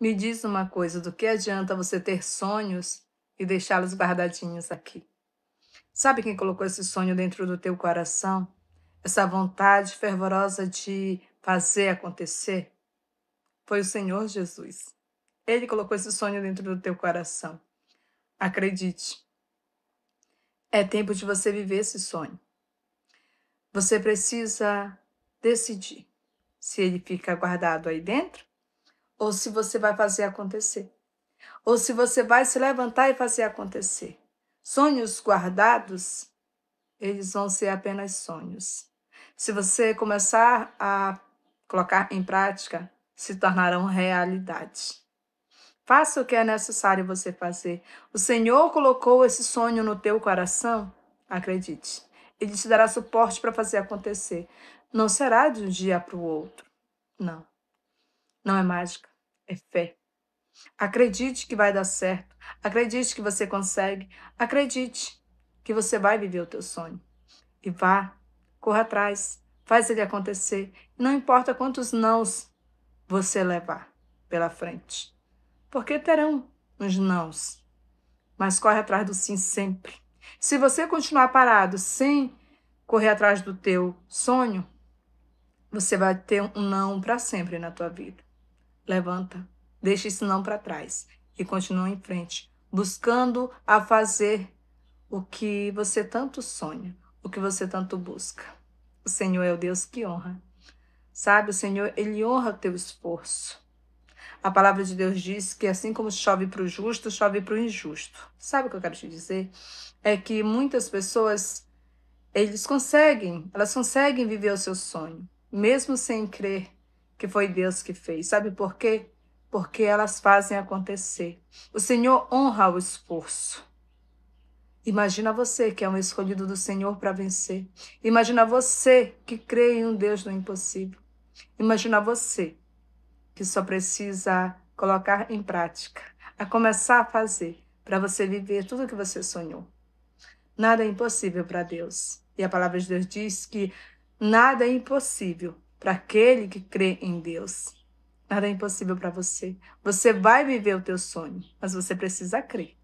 Me diz uma coisa: do que adianta você ter sonhos e deixá-los guardadinhos aqui? Sabe quem colocou esse sonho dentro do teu coração? Essa vontade fervorosa de fazer acontecer? Foi o Senhor Jesus. Ele colocou esse sonho dentro do teu coração. Acredite. É tempo de você viver esse sonho. Você precisa decidir se ele fica guardado aí dentro ou se você vai fazer acontecer, ou se você vai se levantar e fazer acontecer. Sonhos guardados, eles vão ser apenas sonhos. Se você começar a colocar em prática, se tornarão realidade. Faça o que é necessário você fazer. O Senhor colocou esse sonho no teu coração, acredite. Ele te dará suporte para fazer acontecer. Não será de um dia para o outro. Não. Não é mágica é fé. Acredite que vai dar certo. Acredite que você consegue. Acredite que você vai viver o teu sonho. E vá, corra atrás, faz ele acontecer. Não importa quantos nãos você levar pela frente. Porque terão uns nãos. Mas corre atrás do sim sempre. Se você continuar parado sem correr atrás do teu sonho, você vai ter um não para sempre na tua vida. Levanta, deixa isso não para trás e continua em frente, buscando a fazer o que você tanto sonha, o que você tanto busca. O Senhor é o Deus que honra. Sabe, o Senhor, ele honra o teu esforço. A palavra de Deus diz que assim como chove para o justo, chove para o injusto. Sabe o que eu quero te dizer? É que muitas pessoas, eles conseguem, elas conseguem viver o seu sonho, mesmo sem crer que foi Deus que fez. Sabe por quê? Porque elas fazem acontecer. O Senhor honra o esforço. Imagina você que é um escolhido do Senhor para vencer. Imagina você que crê em um Deus do impossível. Imagina você que só precisa colocar em prática, a começar a fazer para você viver tudo o que você sonhou. Nada é impossível para Deus. E a palavra de Deus diz que nada é impossível para aquele que crê em Deus. Nada é impossível para você. Você vai viver o teu sonho, mas você precisa crer.